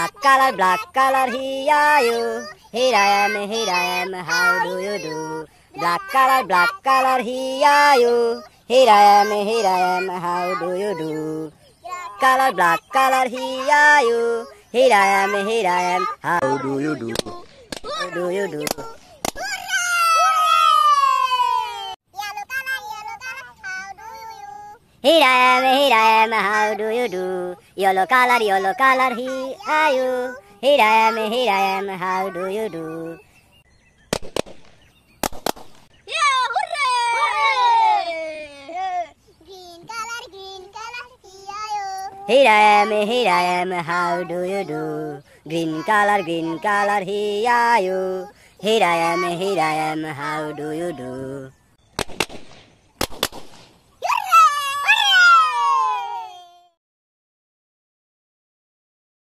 Black color, black color, here I am. Here I am, here I am, how do you do? Black color, black color, here I am. Here I am, here I am, how do you do? Color, black color, here I am. Here I am, here I am, how do you do? How do you do? Here I am, here I am, how do you do? Yellow color, yellow color, here are you. Here I am, here I am, how do you do? Yeah, hooray! Green color, green color, here you. Here I am, here I am, how do you do? Green color, green color, here are you. Here I am, here I am, how do you do?